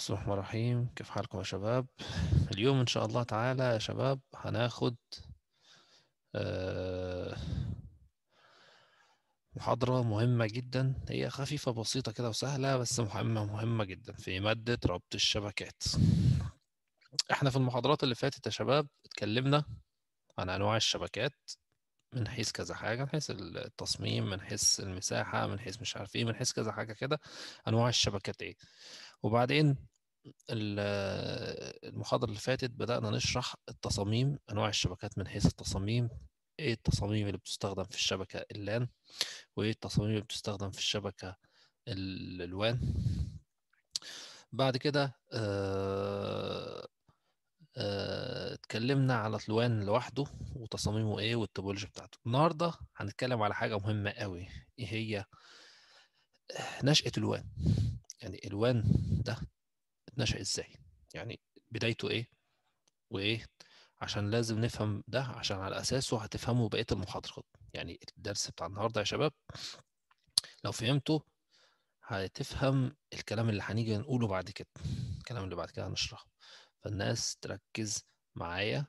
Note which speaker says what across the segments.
Speaker 1: بسم الله الرحمن الرحيم كيف حالكم يا شباب اليوم ان شاء الله تعالى يا شباب هناخد آه، محاضرة مهمة جدا هي خفيفة بسيطة كده وسهلة بس مهمة مهمة جدا في مادة ربط الشبكات احنا في المحاضرات اللي فاتت يا شباب اتكلمنا عن انواع الشبكات من حيث كذا حاجة من حيث التصميم من حيث المساحة من حيث مش عارف ايه من حيث كذا حاجة كده انواع الشبكات ايه وبعدين المحاضرة اللي فاتت بدأنا نشرح التصاميم أنواع الشبكات من حيث التصاميم إيه التصاميم اللي بتستخدم في الشبكة اللان وإيه التصاميم اللي بتستخدم في الشبكة الوان بعد كده آه آه اتكلمنا على الوان لوحده وتصاميمه ايه والتوبولوجي بتاعته النهارده هنتكلم على حاجه مهمه قوي ايه هي نشاه الوان يعني الوان ده نشأ ازاي يعني بدايته ايه وايه عشان لازم نفهم ده عشان على اساسه هتفهموا بقيه المحاضرات يعني الدرس بتاع النهارده يا شباب لو فهمته هتفهم الكلام اللي هنيجي نقوله بعد كده الكلام اللي بعد كده هنشرحه فالناس تركز معايا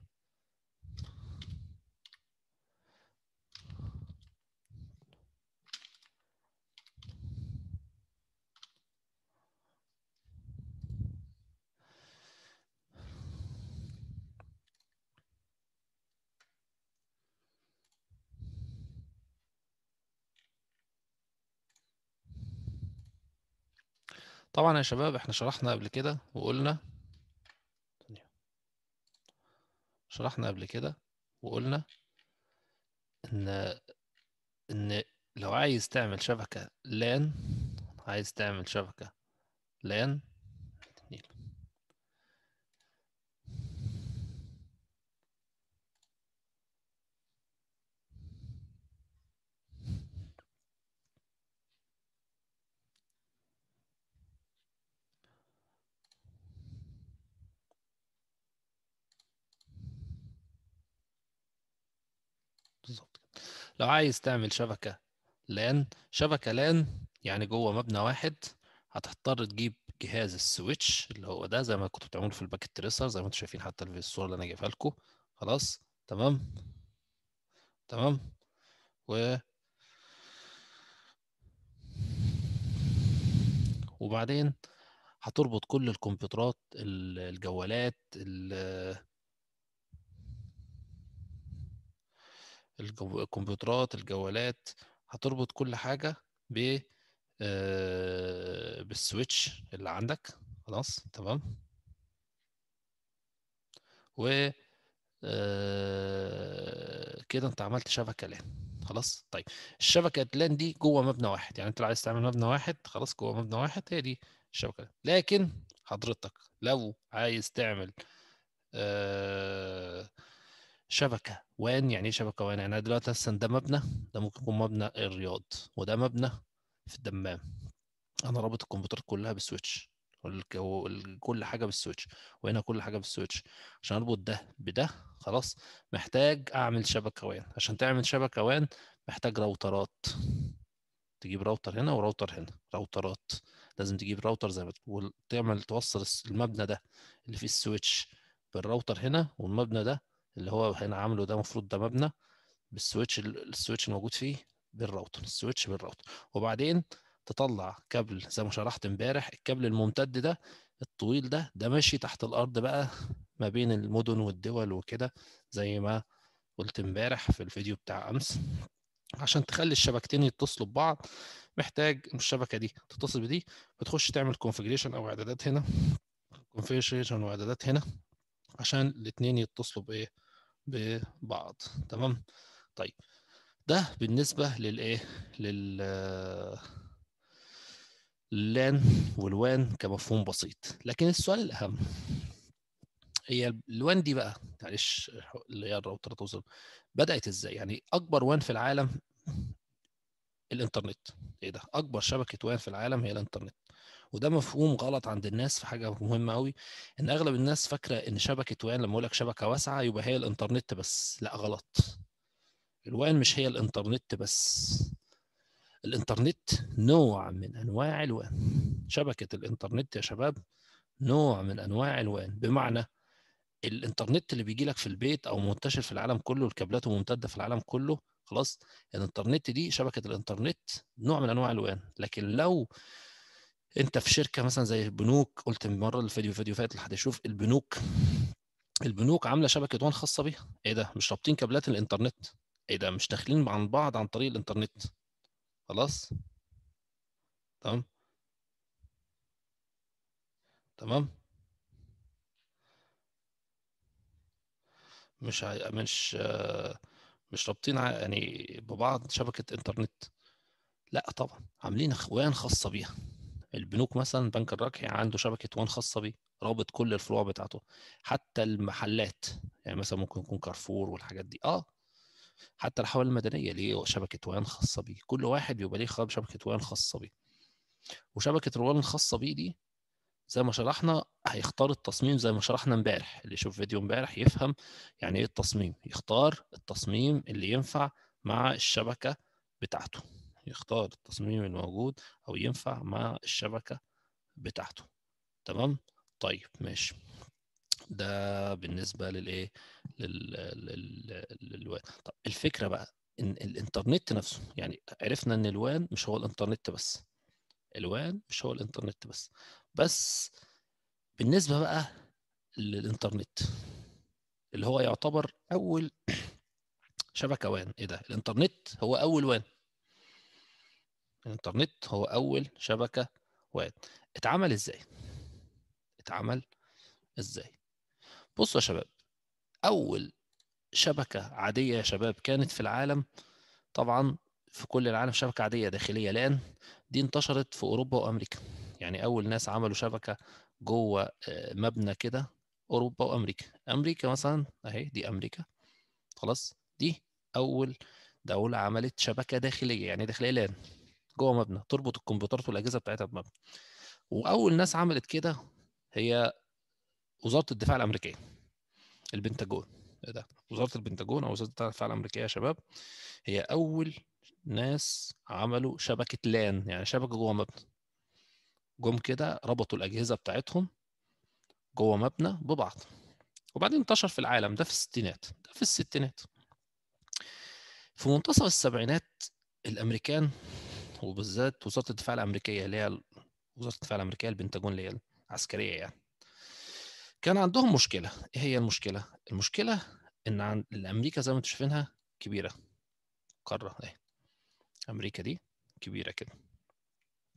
Speaker 1: طبعا يا شباب احنا شرحنا قبل كده وقلنا شرحنا قبل كده وقلنا ان ان لو عايز تعمل شبكة لان عايز تعمل شبكة لان لو عايز تعمل شبكة لان شبكة لان يعني جوه مبنى واحد هتضطر تجيب جهاز السويتش اللي هو ده زي ما كنتوا بتعملوا في الباكت تريسر زي ما انتوا شايفين حتى في الصورة اللي انا جايبها لكم خلاص تمام تمام و وبعدين هتربط كل الكمبيوترات الجوالات الكمبيوترات الجوالات هتربط كل حاجه ب آه، بالسويتش اللي عندك خلاص تمام و آه، كده انت عملت شبكه لان خلاص طيب الشبكه لان دي جوه مبنى واحد يعني انت لو عايز تعمل مبنى واحد خلاص جوه مبنى واحد هي دي الشبكه لكن حضرتك لو عايز تعمل آه شبكه وان يعني ايه شبكه وان يعني دلوقتي مثلا ده مبنى ده ممكن يكون مبنى الرياض وده مبنى في الدمام انا رابط الكمبيوتر كلها بالسويتش كل حاجه بالسويتش وهنا كل حاجه بالسويتش عشان اربط ده بده خلاص محتاج اعمل شبكه وان عشان تعمل شبكه وان محتاج راوترات تجيب راوتر هنا وراوتر هنا راوترات لازم تجيب راوتر زي ما تعمل توصل المبنى ده اللي فيه السويتش بالراوتر هنا والمبنى ده اللي هو هنا عامله ده المفروض ده مبنى بالسويتش السويتش الموجود فيه بالراوتر السويتش بالراوتر وبعدين تطلع كابل زي ما شرحت امبارح الكابل الممتد ده الطويل ده ده ماشي تحت الارض بقى ما بين المدن والدول وكده زي ما قلت امبارح في الفيديو بتاع امس عشان تخلي الشبكتين يتصلوا ببعض محتاج الشبكه دي تتصل بدي بتخش تعمل كونفجريشن او اعدادات هنا كونفجريشن واعدادات هنا عشان الاثنين يتصلوا بايه ببعض تمام طيب ده بالنسبه للايه لل لان والوان كمفهوم بسيط لكن السؤال الاهم هي الوان دي بقى معلش اللي هي الراوتر توصل بدات ازاي يعني اكبر وان في العالم الانترنت ايه ده اكبر شبكه وان في العالم هي الانترنت وده مفهوم غلط عند الناس في حاجه مهمه قوي ان اغلب الناس فاكره ان شبكه وان لما اقول لك شبكه واسعه يبقى هي الانترنت بس لا غلط الوان مش هي الانترنت بس الانترنت نوع من انواع الوان شبكه الانترنت يا شباب نوع من انواع الوان بمعنى الانترنت اللي بيجي لك في البيت او منتشر في العالم كله الكابلات ممتده في العالم كله خلاص الانترنت دي شبكه الانترنت نوع من انواع الوان لكن لو انت في شركه مثلا زي البنوك قلت مره الفيديو فيديو فات اللي يشوف البنوك البنوك عامله شبكه وان خاصه بيها ايه ده مش رابطين كابلات الانترنت ايه ده مش داخلين عن بعض عن طريق الانترنت خلاص تمام تمام مش ع... مش مش رابطين يعني ببعض شبكه انترنت لا طبعا عاملين اخوان خاصه بيها البنوك مثلا بنك الركح عنده شبكه وان خاصه بيه رابط كل الفروع بتاعته حتى المحلات يعني مثلا ممكن يكون كارفور والحاجات دي اه حتى الحوالي المدنيه ليه شبكه وان خاصه بيه كل واحد بيبقى ليه شبكه وان خاصه بيه وشبكه الوان الخاصه بيه دي زي ما شرحنا هيختار التصميم زي ما شرحنا امبارح اللي يشوف فيديو امبارح يفهم يعني ايه التصميم يختار التصميم اللي ينفع مع الشبكه بتاعته يختار التصميم الموجود أو ينفع مع الشبكة بتاعته تمام طيب ماشي ده بالنسبة للإيه لل... لل... للوان طب الفكرة بقى إن الإنترنت نفسه يعني عرفنا إن الوان مش هو الإنترنت بس الوان مش هو الإنترنت بس بس بالنسبة بقى للإنترنت اللي هو يعتبر أول شبكة وان إيه ده الإنترنت هو أول وان الانترنت هو اول شبكه واد اتعمل ازاي اتعمل ازاي بصوا يا شباب اول شبكه عاديه يا شباب كانت في العالم طبعا في كل العالم شبكه عاديه داخليه لان دي انتشرت في اوروبا وامريكا يعني اول ناس عملوا شبكه جوه آه، مبنى كده اوروبا وامريكا امريكا مثلا اهي دي امريكا خلاص دي اول دوله عملت شبكه داخليه يعني داخليه لان جوه مبنى تربط الكمبيوترات والاجهزه بتاعتها بمبنى واول ناس عملت كده هي وزاره الدفاع الامريكيه البنتاجون إيه ده وزاره البنتاجون او وزاره الدفاع الامريكيه يا شباب هي اول ناس عملوا شبكه لان يعني شبكه جوه مبنى جم كده ربطوا الاجهزه بتاعتهم جوه مبنى ببعض وبعدين انتشر في العالم ده في الستينات ده في الستينات في منتصف السبعينات الامريكان وبالذات وزاره الدفاع الامريكيه اللي هي وزاره الدفاع الامريكيه البنتاجون اللي هي العسكريه يعني كان عندهم مشكله ايه هي المشكله المشكله ان عن امريكا زي ما انتم شايفينها كبيره قاره اهي امريكا دي كبيره كده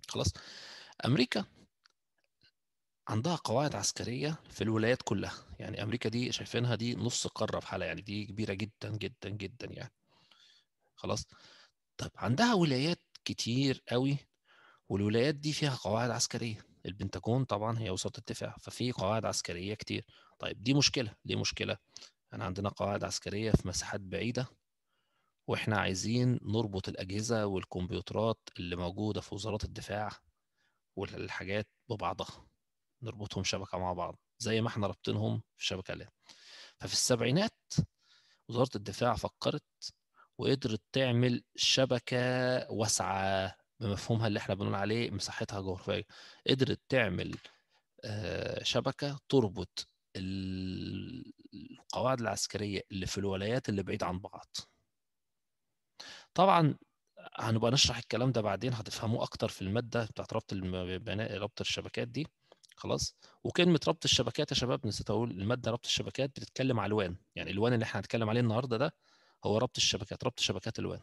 Speaker 1: خلاص امريكا عندها قواعد عسكريه في الولايات كلها يعني امريكا دي شايفينها دي نص قاره في حاله يعني دي كبيره جدا جدا جدا يعني خلاص طب عندها ولايات كتير قوي والولايات دي فيها قواعد عسكريه البنتاجون طبعا هي وسط الدفاع ففي قواعد عسكريه كتير طيب دي مشكله ليه مشكله احنا عندنا قواعد عسكريه في مساحات بعيده واحنا عايزين نربط الاجهزه والكمبيوترات اللي موجوده في وزارات الدفاع والحاجات ببعضها نربطهم شبكه مع بعض زي ما احنا رابطينهم في شبكه لا ففي السبعينات وزاره الدفاع فكرت وقدرت تعمل شبكه واسعه بمفهومها اللي احنا بنقول عليه مساحتها جغرافيه قدرت تعمل آه، شبكه تربط القواعد العسكريه اللي في الولايات اللي بعيد عن بعض طبعا هنبقى نشرح الكلام ده بعدين هتفهموه اكتر في الماده بتاعت ربط البناء ربط الشبكات دي خلاص وكلمه ربط الشبكات يا شباب نسيت اقول الماده ربط الشبكات بتتكلم على الوان يعني الوان اللي احنا هنتكلم عليه النهارده ده هو ربط الشبكات ربط شبكات الوان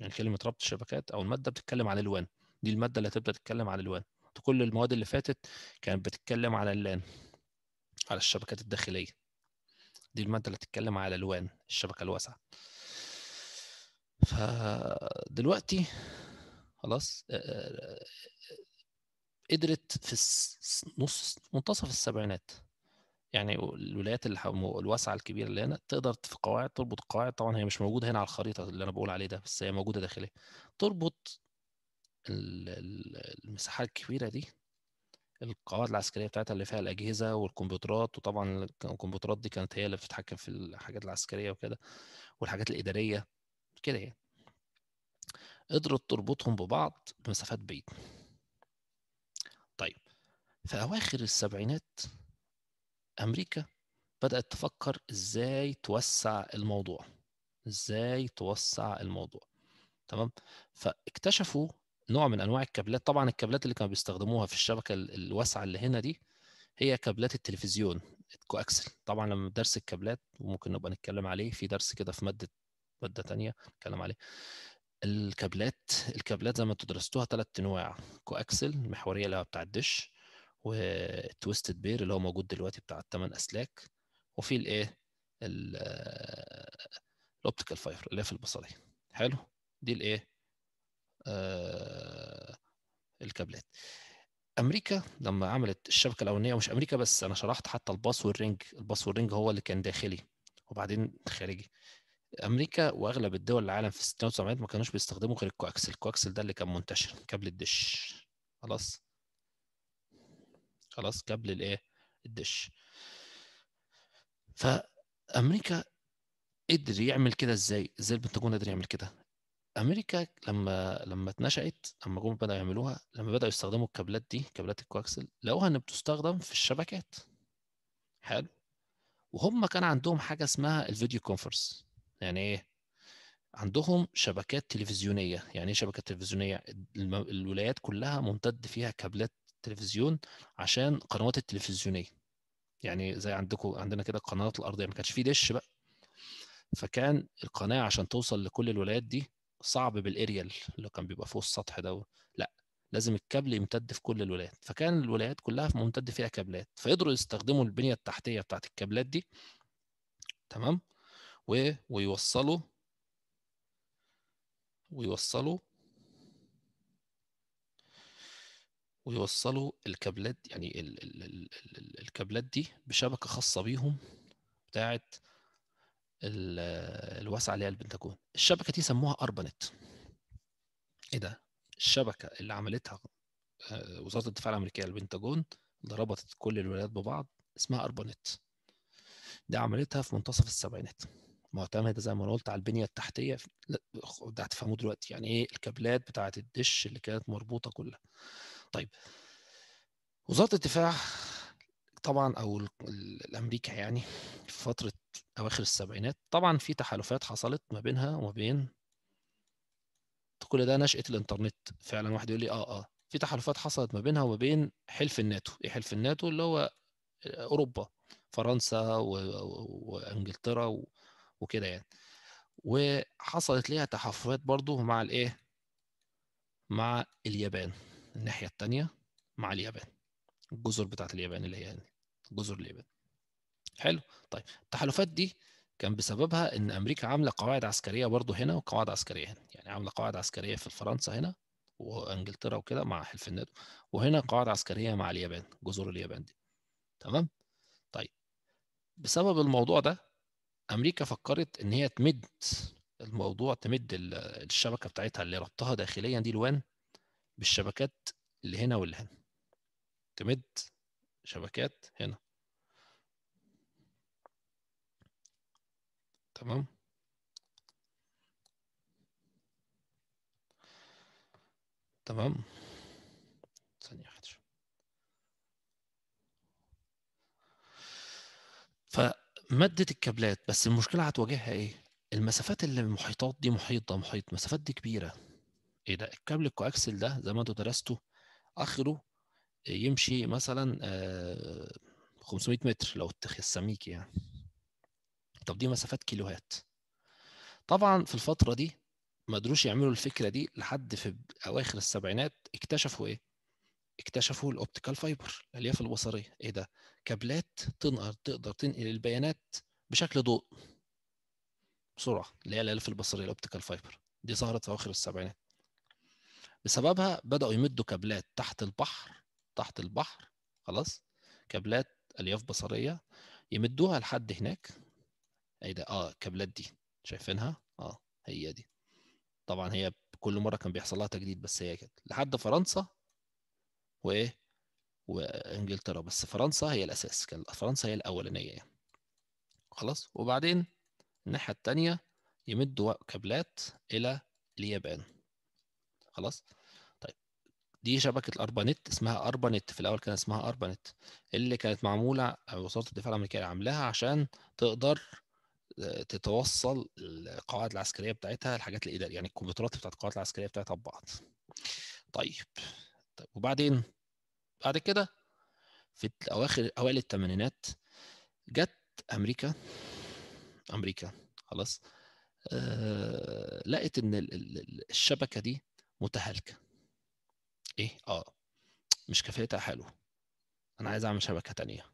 Speaker 1: يعني كلمه ربط الشبكات او الماده بتتكلم عن الوان دي الماده اللي هتبدا تتكلم عن الوان كل المواد اللي فاتت كانت بتتكلم على اللان على الشبكات الداخليه دي الماده اللي تتكلم على الوان الشبكه الواسعه فدلوقتي خلاص آه، آه، آه، قدرت في نص منتصف السبعينات يعني الولايات الواسعه الكبيره اللي هنا تقدر في قواعد تربط قواعد طبعا هي مش موجوده هنا على الخريطه اللي انا بقول عليه ده بس هي موجوده داخليا تربط المساحات الكبيره دي القواعد العسكريه بتاعتها اللي فيها الاجهزه والكمبيوترات وطبعا الكمبيوترات دي كانت هي اللي بتتحكم في الحاجات العسكريه وكده والحاجات الاداريه كده يعني قدرت تربطهم ببعض بمسافات بعيده طيب في اواخر السبعينات امريكا بدات تفكر ازاي توسع الموضوع ازاي توسع الموضوع تمام فاكتشفوا نوع من انواع الكابلات طبعا الكابلات اللي كانوا بيستخدموها في الشبكه الواسعه اللي هنا دي هي كابلات التلفزيون الكواكسل طبعا لما درس الكابلات وممكن نبقى نتكلم عليه في درس كده في ماده ماده ثانيه نتكلم عليه الكابلات الكابلات زي ما انتوا درستوها ثلاث انواع كواكسل المحوريه اللي هي بتاع الدش التويستد بير اللي هو موجود دلوقتي بتاع الثمان اسلاك وفي الايه الاوبتيكال فايبر اللي في البصريه حلو دي الايه آه الكابلات امريكا لما عملت الشبكه الاولانيه مش امريكا بس انا شرحت حتى الباص والرنج الباص والرنج هو اللي كان داخلي وبعدين خارجي امريكا واغلب الدول العالم في الستينات والسبعينات ما كانوش بيستخدموا غير الكواكسل الكواكسل ده اللي كان منتشر كابل الدش خلاص خلاص قبل الايه الدش فامريكا قدر يعمل كده ازاي ازاي البنتاجون قدر يعمل كده امريكا لما لما اتنشات لما جم بداوا يعملوها لما بداوا يستخدموا الكابلات دي كابلات الكواكسل لقوها ان بتستخدم في الشبكات حلو وهم كان عندهم حاجه اسمها الفيديو كونفرنس يعني ايه عندهم شبكات تلفزيونيه يعني ايه شبكه تلفزيونيه الولايات كلها ممتد فيها كابلات التلفزيون عشان قنوات التلفزيونيه يعني زي عندكم عندنا كده القنوات الارضيه ما كانش فيه دش بقى فكان القناه عشان توصل لكل الولايات دي صعب بالاريال اللي كان بيبقى فوق السطح ده لا لازم الكابل يمتد في كل الولايات فكان الولايات كلها ممتد فيها كابلات فيقدروا يستخدموا البنيه التحتيه بتاعت الكابلات دي تمام و... ويوصلوا ويوصلوا ويوصلوا الكابلات يعني ال ال ال ال الكابلات دي بشبكه خاصه بيهم بتاعه الواسعه اللي هي البنتاجون الشبكه دي سموها اربانت ايه ده الشبكه اللي عملتها آه، وزاره الدفاع الامريكيه البنتاجون اللي ربطت كل الولايات ببعض اسمها اربانت دي عملتها في منتصف السبعينات معتمده زي ما انا قلت على البنيه التحتيه ده هتفهموه دلوقتي يعني ايه الكابلات بتاعه الدش اللي كانت مربوطه كلها طيب وزاره الدفاع طبعا او الامريكا يعني في فتره اواخر السبعينات طبعا في تحالفات حصلت ما بينها وما بين كل ده نشاه الانترنت فعلا واحد يقول لي اه اه في تحالفات حصلت ما بينها وما بين حلف الناتو ايه حلف الناتو اللي هو اوروبا فرنسا و... وانجلترا و... وكده يعني وحصلت ليها تحالفات برضو مع الايه مع اليابان الناحية التانية مع اليابان الجزر بتاعت اليابان اللي هي جزر اليابان حلو طيب التحالفات دي كان بسببها ان امريكا عامله قواعد عسكريه برضه هنا وقواعد عسكريه هنا يعني عامله قواعد عسكريه في فرنسا هنا وانجلترا وكده مع حلف الناتو وهنا قواعد عسكريه مع اليابان جزر اليابان دي تمام طيب بسبب الموضوع ده امريكا فكرت ان هي تمد الموضوع تمد الشبكه بتاعتها اللي ربطها داخليا دي لوان بالشبكات اللي هنا واللي هنا تمد شبكات هنا تمام تمام ثانية خدش الكابلات بس المشكلة هتواجهها ايه؟ المسافات اللي المحيطات دي محيط ده محيط مسافات دي كبيرة ايه ده الكابل الكواكسل ده زي ما انتوا درستوا اخره يمشي مثلا 500 آه، متر لو السميك يعني طب دي مسافات كيلوهات طبعا في الفتره دي ما قدروش يعملوا الفكره دي لحد في اواخر السبعينات اكتشفوا ايه اكتشفوا الاوبتيكال فايبر الالياف البصريه ايه ده كابلات تنقل تقدر تنقل البيانات بشكل ضوء بسرعه اللي هي الالياف البصريه الاوبتيكال فايبر دي ظهرت في اواخر السبعينات بسببها بدأوا يمدوا كابلات تحت البحر تحت البحر خلاص كابلات الياف بصريه يمدوها لحد هناك ايه ده اه الكابلات دي شايفينها اه هي دي طبعا هي كل مره كان بيحصل لها تجديد بس هي كده لحد فرنسا وايه وانجلترا بس فرنسا هي الاساس كان فرنسا هي الاولانيه يعني خلاص وبعدين الناحيه التانية يمدوا كابلات الى اليابان خلاص دي شبكه اربانيت اسمها اربانيت في الاول كان اسمها اربانيت اللي كانت معموله وزاره الدفاع الامريكيه عاملاها عشان تقدر آه، تتوصل القواعد العسكريه بتاعتها الحاجات الاداريه يعني الكمبيوترات بتاعت القواعد العسكريه بتاعتها ببعض طيب طيب وبعدين بعد كده في اواخر اوائل الثمانينات جت امريكا امريكا خلاص آه لقت ان الشبكه دي متهالكه ايه اه مش كفايتها حلو انا عايز اعمل شبكه تانية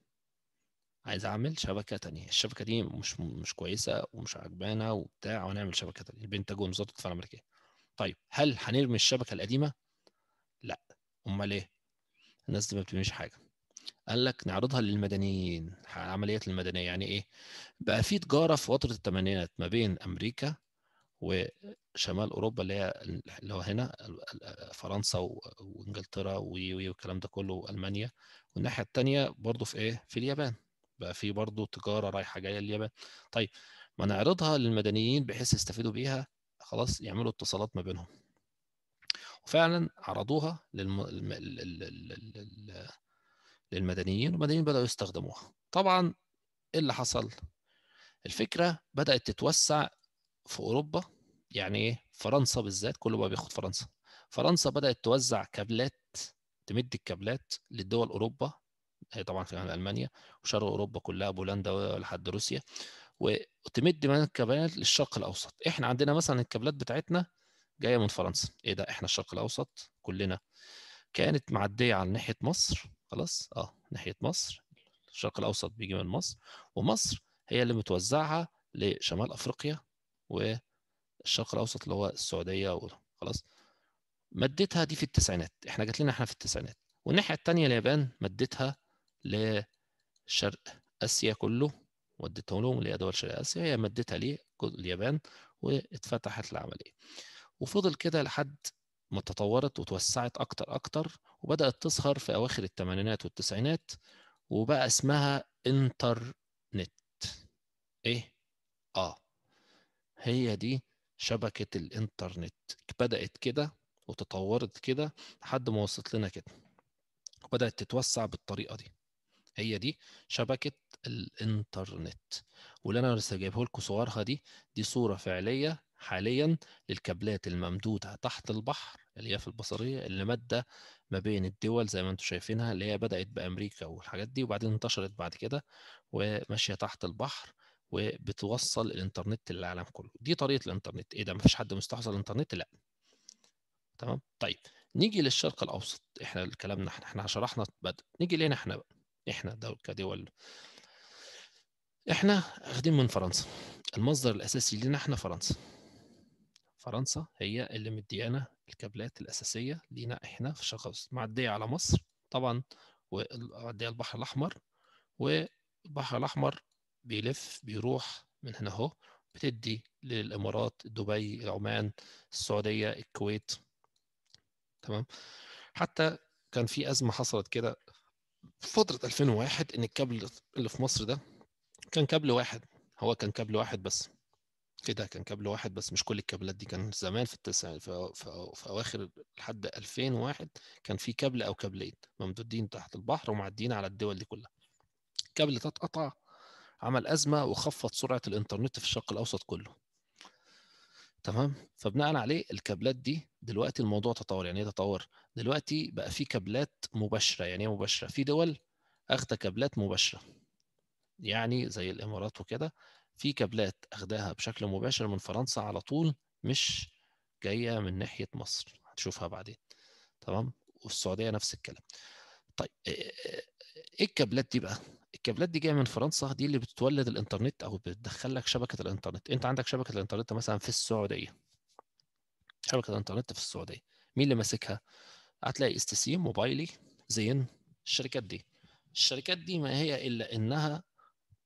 Speaker 1: عايز اعمل شبكه تانية الشبكه دي مش مش كويسه ومش عجبانا وبتاع وهنعمل شبكه تانية البنتاجون وزاره الدفاع الامريكيه طيب هل هنرمي الشبكه القديمه لا امال ايه الناس دي ما بتعملش حاجه قال لك نعرضها للمدنيين عمليات المدنيه يعني ايه بقى في تجاره في فتره الثمانينات ما بين امريكا وشمال اوروبا اللي هي اللي هو هنا فرنسا وانجلترا والكلام ده كله والمانيا والناحيه الثانيه برضو في ايه في اليابان بقى في برضو تجاره رايحه جايه اليابان طيب ما نعرضها للمدنيين بحيث يستفيدوا بيها خلاص يعملوا اتصالات ما بينهم وفعلا عرضوها للم... للمدنيين والمدنيين بدأوا يستخدموها طبعا ايه اللي حصل الفكرة بدأت تتوسع في أوروبا يعني ايه فرنسا بالذات كله بقى بياخد فرنسا فرنسا بدات توزع كابلات تمد الكابلات للدول اوروبا هي آه، طبعا في المانيا وشرق اوروبا كلها بولندا لحد روسيا وتمد من الكابلات للشرق الاوسط احنا عندنا مثلا الكابلات بتاعتنا جايه من فرنسا ايه ده احنا الشرق الاوسط كلنا كانت معديه على ناحيه مصر خلاص اه ناحيه مصر الشرق الاوسط بيجي من مصر ومصر هي اللي متوزعها لشمال افريقيا و الشرق الاوسط اللي هو السعوديه خلاص مدتها دي في التسعينات احنا جات لنا احنا في التسعينات والناحيه الثانيه اليابان مدتها لشرق اسيا كله ودتهم لهم اللي هي دول شرق اسيا هي مدتها ليه اليابان واتفتحت العمليه وفضل كده لحد ما تطورت وتوسعت اكتر اكتر وبدات تظهر في اواخر الثمانينات والتسعينات وبقى اسمها انترنت ايه اه هي دي شبكة الإنترنت بدأت كده وتطورت كده لحد ما وصلت لنا كده وبدأت تتوسع بالطريقة دي هي دي شبكة الإنترنت واللي أنا لسه جايبه لكم صورها دي دي صورة فعلية حاليا للكابلات الممدودة تحت البحر اللي هي في البصرية اللي مادة ما بين الدول زي ما انتم شايفينها اللي هي بدأت بأمريكا والحاجات دي وبعدين انتشرت بعد كده وماشية تحت البحر وبتوصل الانترنت للعالم كله دي طريقه الانترنت ايه ده مفيش حد مستحصل الانترنت لا تمام طيب نيجي للشرق الاوسط احنا كلامنا احنا شرحنا بدأ نيجي لنا احنا بقى احنا دول كدول احنا اخدين من فرنسا المصدر الاساسي لنا احنا فرنسا فرنسا هي اللي مديانا الكابلات الاساسيه لينا احنا في الشرق الاوسط معديه على مصر طبعا ومعديه البحر الاحمر والبحر الاحمر بيلف بيروح من هنا اهو بتدي للامارات دبي عمان السعوديه الكويت تمام حتى كان في ازمه حصلت كده في فتره 2001 ان الكابل اللي في مصر ده كان كابل واحد هو كان كابل واحد بس كده كان كابل واحد بس مش كل الكابلات دي كان زمان في التسع في, في, في اواخر لحد 2001 كان في كابل او كابلين ممدودين تحت البحر ومعديين على الدول دي كلها كابل ده اتقطع عمل ازمه وخفض سرعه الانترنت في الشرق الاوسط كله تمام فبناء عليه الكابلات دي دلوقتي الموضوع تطور يعني ايه تطور دلوقتي بقى في كابلات مباشره يعني ايه مباشره في دول اخده كابلات مباشره يعني زي الامارات وكده في كابلات اخداها بشكل مباشر من فرنسا على طول مش جايه من ناحيه مصر هتشوفها بعدين تمام والسعوديه نفس الكلام طيب ايه, إيه،, إيه الكابلات دي بقى الكابلات دي جايه من فرنسا دي اللي بتولد الانترنت او بتدخل لك شبكه الانترنت انت عندك شبكه الانترنت مثلا في السعوديه شبكه الانترنت في السعوديه مين اللي ماسكها هتلاقي اس تي سي موبايلي زين الشركات دي الشركات دي ما هي الا انها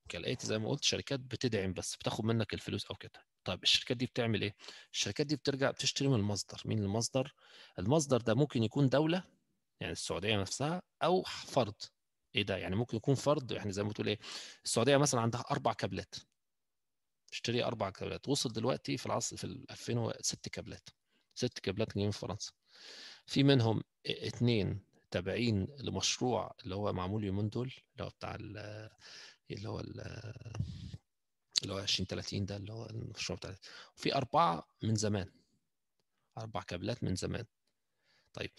Speaker 1: كالاتي زي ما قلت شركات بتدعم بس بتاخد منك الفلوس او كده طيب الشركات دي بتعمل ايه الشركات دي بترجع بتشتري من المصدر مين المصدر المصدر ده ممكن يكون دوله يعني السعوديه نفسها او فرد ايه ده يعني ممكن يكون فرد يعني زي ما بتقول ايه السعوديه مثلا عندها اربع كابلات اشتري اربع كابلات وصل دلوقتي في العصر في 2000 كابلات ست كابلات جايين من فرنسا في منهم اثنين تابعين لمشروع اللي هو معمول يومين دول اللي هو بتاع اللي هو اللي هو 20 30 ده اللي هو المشروع بتاع وفي اربعه من زمان اربع كابلات من زمان طيب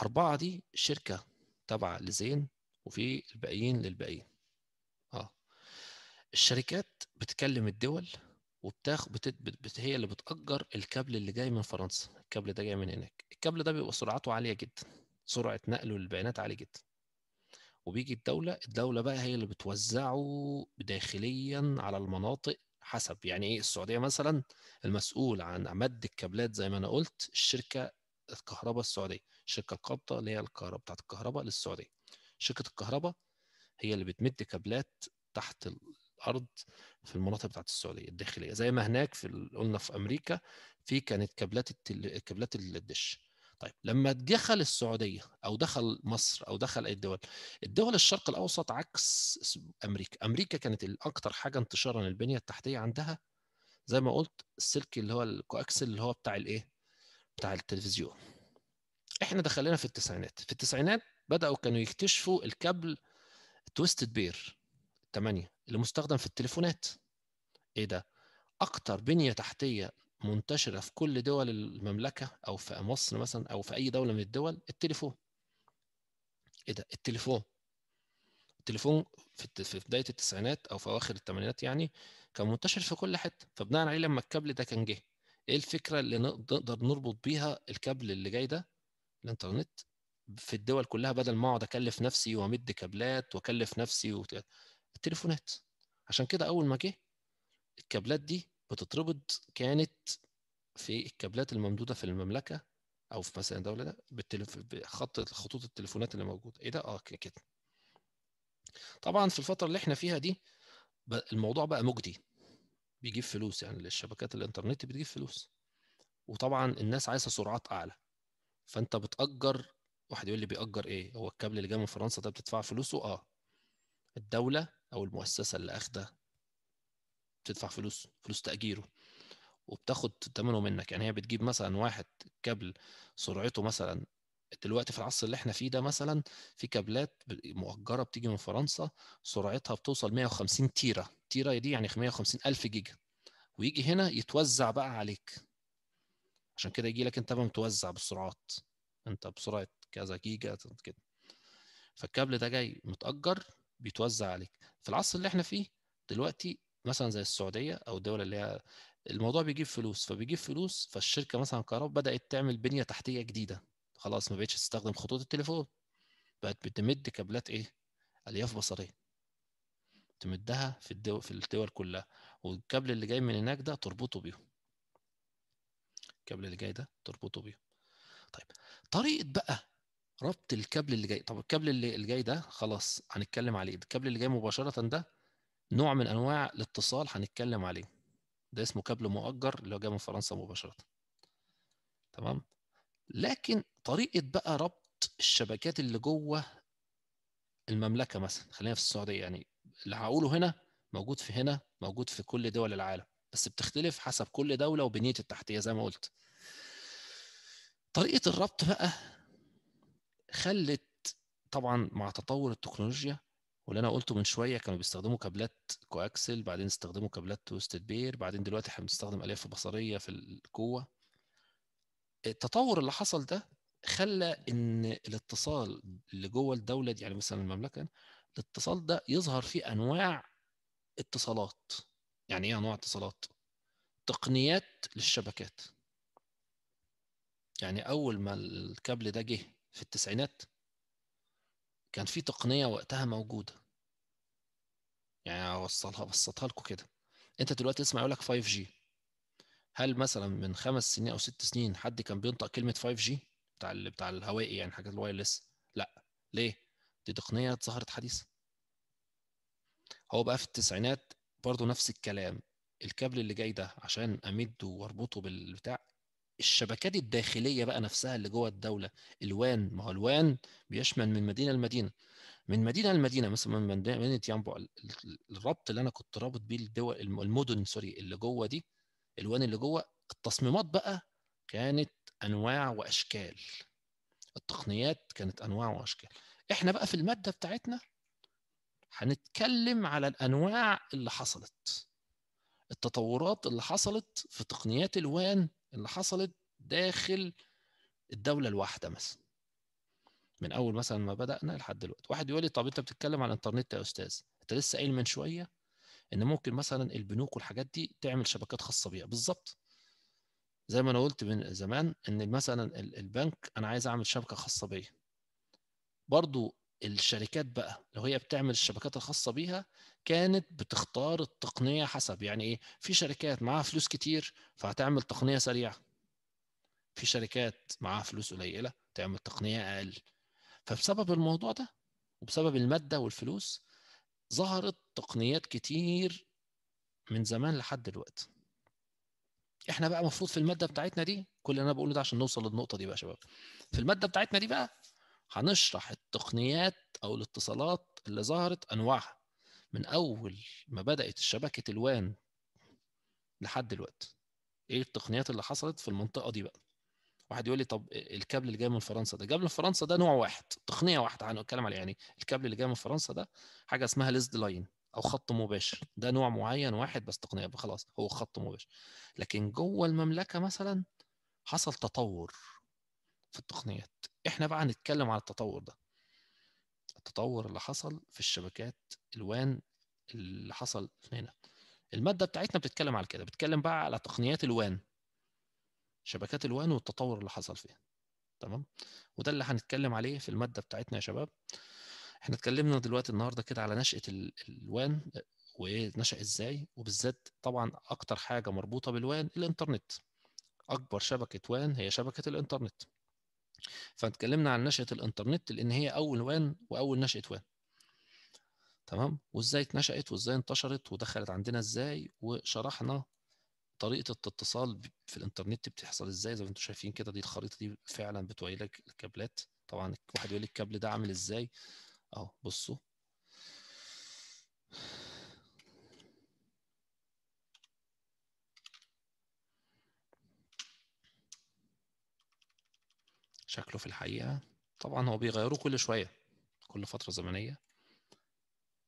Speaker 1: اربعه دي شركه تابعه لزين وفي الباقيين للباقيين اه الشركات بتكلم الدول وبتاخد بت... بت... هي اللي بتأجر الكابل اللي جاي من فرنسا الكابل ده جاي من هناك الكابل ده بيبقى سرعته عالية جدا سرعة نقله للبيانات عالية جدا وبيجي الدولة الدولة بقى هي اللي بتوزعه داخليا على المناطق حسب يعني ايه السعودية مثلا المسؤول عن مد الكابلات زي ما انا قلت الشركة الكهرباء السعودية الشركة القابضة اللي هي الكهرباء بتاعت الكهرباء للسعودية شركه الكهرباء هي اللي بتمد كابلات تحت الارض في المناطق بتاعت السعوديه الداخليه زي ما هناك في قلنا في امريكا في كانت كابلات التل... كابلات الدش طيب لما دخل السعوديه او دخل مصر او دخل اي دول الدول الشرق الاوسط عكس امريكا امريكا كانت الاكثر حاجه انتشارا البنيه التحتيه عندها زي ما قلت السلك اللي هو الكواكسل اللي هو بتاع الايه بتاع التلفزيون احنا دخلنا في التسعينات في التسعينات بدأوا كانوا يكتشفوا الكابل تويستد بير 8 اللي مستخدم في التليفونات ايه ده اكتر بنية تحتية منتشرة في كل دول المملكة او في مصر مثلا او في اي دولة من الدول التليفون ايه ده التليفون التليفون في بداية التسعينات او في اواخر الثمانينات يعني كان منتشر في كل حتة فبناء عليه لما الكابل ده كان جه ايه الفكرة اللي نقدر نربط بيها الكابل اللي جاي ده الانترنت في الدول كلها بدل ما اقعد اكلف نفسي وامد كابلات واكلف نفسي وت... التليفونات عشان كده اول ما جه الكابلات دي بتتربط كانت في الكابلات الممدوده في المملكه او في مثلا دوله ده بالتلف... بخط خطوط التليفونات اللي موجوده ايه ده اه كده طبعا في الفتره اللي احنا فيها دي الموضوع بقى مجدي بيجيب فلوس يعني الشبكات الانترنت بتجيب فلوس وطبعا الناس عايزه سرعات اعلى فانت بتاجر واحد يقول لي بيأجر ايه هو الكابل اللي جاي من فرنسا ده بتدفع فلوسه اه الدولة او المؤسسة اللي اخده بتدفع فلوس فلوس تأجيره وبتاخد ثمنه منك يعني هي بتجيب مثلا واحد كابل سرعته مثلا دلوقتي في العصر اللي احنا فيه ده مثلا في كابلات مؤجره بتيجي من فرنسا سرعتها بتوصل 150 تيره تيره دي يعني 150 الف جيجا ويجي هنا يتوزع بقى عليك عشان كده يجي لك انت بقى متوزع بالسرعات انت بسرعه كذا جيجا كده فالكابل ده جاي متاجر بيتوزع عليك في العصر اللي احنا فيه دلوقتي مثلا زي السعوديه او الدول اللي هي الموضوع بيجيب فلوس فبيجيب فلوس فالشركه مثلا كهرباء بدات تعمل بنيه تحتيه جديده خلاص ما بقتش تستخدم خطوط التليفون بقت بتمد كابلات ايه الياف بصريه تمدها في الدول في الدول كلها والكابل اللي جاي من هناك ده تربطه بيهم الكابل اللي جاي ده تربطه بيهم طيب طريقه بقى ربط الكابل اللي جاي طب الكابل اللي جاي ده خلاص هنتكلم عليه الكابل اللي جاي مباشره ده نوع من انواع الاتصال هنتكلم عليه ده اسمه كابل مؤجر اللي هو جاي من فرنسا مباشره تمام لكن طريقه بقى ربط الشبكات اللي جوه المملكه مثلا خلينا في السعوديه يعني اللي هقوله هنا موجود في هنا موجود في كل دول العالم بس بتختلف حسب كل دوله وبنيه التحتيه زي ما قلت طريقه الربط بقى خلت طبعا مع تطور التكنولوجيا واللي انا قلته من شويه كانوا بيستخدموا كابلات كواكسل بعدين استخدموا كابلات توستد بير بعدين دلوقتي احنا بنستخدم الياف بصريه في الجوه التطور اللي حصل ده خلى ان الاتصال اللي جوه الدوله دي يعني مثلا المملكه الاتصال ده يظهر فيه انواع اتصالات يعني ايه انواع اتصالات تقنيات للشبكات يعني اول ما الكابل ده جه في التسعينات كان في تقنيه وقتها موجوده يعني اوصلها بسطها لكم كده انت دلوقتي تسمع يقول لك 5G هل مثلا من خمس سنين او ست سنين حد كان بينطق كلمه 5G بتاع بتاع الهوائي يعني حاجات الوايرلس لا ليه دي تقنيه ظهرت حديثه هو بقى في التسعينات برضه نفس الكلام الكابل اللي جاي ده عشان امده واربطه بالبتاع الشبكات الداخليه بقى نفسها اللي جوه الدوله الوان ما هو الوان بيشمل من مدينه لمدينه من مدينه لمدينه مثلا من مدينه يامبو الربط اللي انا كنت رابط بيه الدول المدن سوري اللي جوه دي الوان اللي جوه التصميمات بقى كانت انواع واشكال التقنيات كانت انواع واشكال احنا بقى في الماده بتاعتنا هنتكلم على الانواع اللي حصلت التطورات اللي حصلت في تقنيات الوان اللي حصلت داخل الدوله الواحده مثلا من اول مثلا ما بدانا لحد دلوقتي واحد يقول لي طب انت بتتكلم على الانترنت يا استاذ انت لسه قايل من شويه ان ممكن مثلا البنوك والحاجات دي تعمل شبكات خاصه بيها بالظبط زي ما انا قلت من زمان ان مثلا البنك انا عايز اعمل شبكه خاصه بيا برضو الشركات بقى لو هي بتعمل الشبكات الخاصه بيها كانت بتختار التقنيه حسب يعني ايه في شركات معاها فلوس كتير فهتعمل تقنيه سريعه في شركات معاها فلوس قليله تعمل تقنيه اقل فبسبب الموضوع ده وبسبب الماده والفلوس ظهرت تقنيات كتير من زمان لحد دلوقتي احنا بقى المفروض في الماده بتاعتنا دي كل اللي انا بقوله ده عشان نوصل للنقطه دي بقى يا شباب في الماده بتاعتنا دي بقى هنشرح التقنيات او الاتصالات اللي ظهرت انواعها من اول ما بدات شبكه الوان لحد دلوقتي ايه التقنيات اللي حصلت في المنطقه دي بقى واحد يقول لي طب الكابل اللي جاي من فرنسا ده جاب من فرنسا ده نوع واحد تقنيه واحده هنتكلم عليه يعني الكابل اللي جاي من فرنسا ده حاجه اسمها ليزد لاين او خط مباشر ده نوع معين واحد بس تقنيه خلاص هو خط مباشر لكن جوه المملكه مثلا حصل تطور في التقنيات احنا بقى هنتكلم على التطور ده التطور اللي حصل في الشبكات الوان اللي حصل هنا الماده بتاعتنا بتتكلم على كده بتتكلم بقى على تقنيات الوان شبكات الوان والتطور اللي حصل فيها تمام وده اللي هنتكلم عليه في الماده بتاعتنا يا شباب احنا اتكلمنا دلوقتي النهارده كده على نشاه الوان وايه ازاي وبالذات طبعا اكتر حاجه مربوطه بالوان الانترنت اكبر شبكه وان هي شبكه الانترنت فاتكلمنا عن نشأة الإنترنت لأن هي أول وان وأول نشأة وان تمام وإزاي اتنشأت وإزاي انتشرت ودخلت عندنا إزاي وشرحنا طريقة الاتصال في الإنترنت بتحصل إزاي زي ما أنتم شايفين كده دي الخريطة دي فعلا بتوعي لك الكابلات طبعا واحد يقول لي الكابل ده عامل إزاي أهو بصوا شكله في الحقيقة طبعا هو بيغيروه كل شوية كل فترة زمنية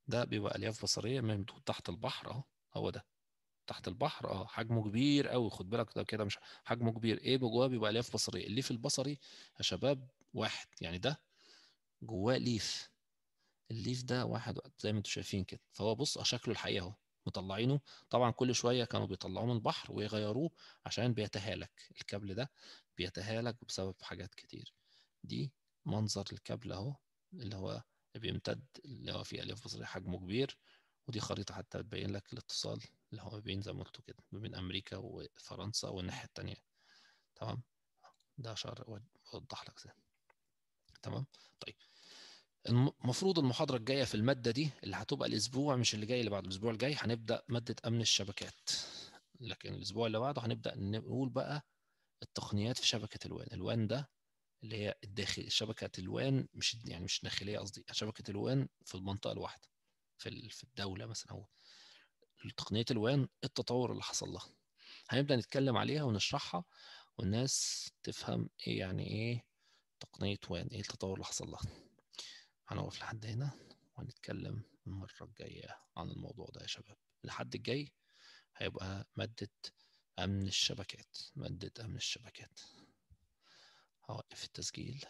Speaker 1: ده بيبقى ألياف بصرية ممدود تحت البحر أهو هو ده تحت البحر اه حجمه كبير قوي خد بالك ده كده مش حجمه كبير ايه جواه بيبقى الياف بصريه الليف البصري يا شباب واحد يعني ده جواه ليف الليف ده واحد زي ما انتم شايفين كده فهو بص شكله الحقيقي اهو مطلعينه طبعا كل شويه كانوا بيطلعوه من البحر ويغيروه عشان بيتهالك الكابل ده بيتهالك بسبب حاجات كتير دي منظر الكابل اهو اللي هو بيمتد اللي هو فيه الف بصري حجمه كبير ودي خريطه حتى تبين لك الاتصال اللي هو بين زي ما قلت كده ما بين امريكا وفرنسا والناحيه التانيه تمام ده عشان اوضح لك ده تمام طيب المفروض المحاضرة الجاية في المادة دي اللي هتبقى الأسبوع مش اللي جاي اللي بعد الأسبوع الجاي هنبدأ مادة أمن الشبكات لكن الأسبوع اللي بعده هنبدأ نقول بقى التقنيات في شبكة الوان الوان ده اللي هي الداخل شبكة الوان مش يعني مش داخلية قصدي شبكة الوان في المنطقة الواحدة في في الدولة مثلا أو تقنية الوان التطور اللي حصل لها هنبدأ نتكلم عليها ونشرحها والناس تفهم إيه يعني إيه تقنية وان إيه التطور اللي حصل لها هنقف لحد هنا وهنتكلم المرة الجاية عن الموضوع ده يا شباب الحد الجاي هيبقى مادة أمن الشبكات مادة أمن الشبكات هوقف التسجيل